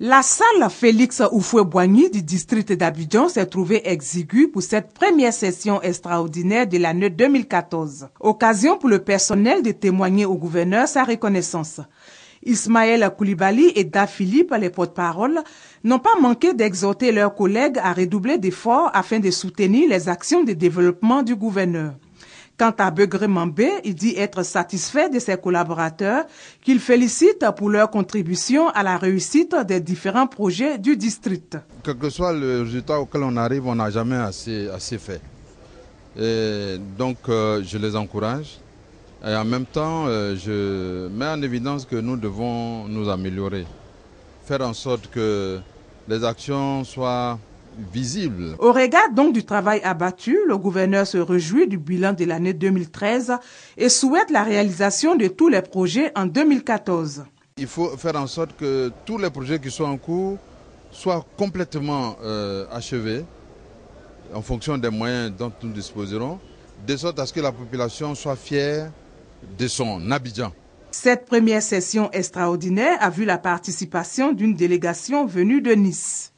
La salle Félix Oufoué-Boigny du district d'Abidjan s'est trouvée exiguë pour cette première session extraordinaire de l'année 2014. Occasion pour le personnel de témoigner au gouverneur sa reconnaissance. Ismaël Koulibaly et Da Philippe, les porte-parole, n'ont pas manqué d'exhorter leurs collègues à redoubler d'efforts afin de soutenir les actions de développement du gouverneur. Quant à beugré Mambé, il dit être satisfait de ses collaborateurs qu'il félicite pour leur contribution à la réussite des différents projets du district. Quel que soit le résultat auquel on arrive, on n'a jamais assez, assez fait. Et donc euh, je les encourage. Et en même temps, euh, je mets en évidence que nous devons nous améliorer, faire en sorte que les actions soient au regard donc du travail abattu, le gouverneur se réjouit du bilan de l'année 2013 et souhaite la réalisation de tous les projets en 2014. Il faut faire en sorte que tous les projets qui sont en cours soient complètement euh, achevés en fonction des moyens dont nous disposerons, de sorte à ce que la population soit fière de son Abidjan. Cette première session extraordinaire a vu la participation d'une délégation venue de Nice.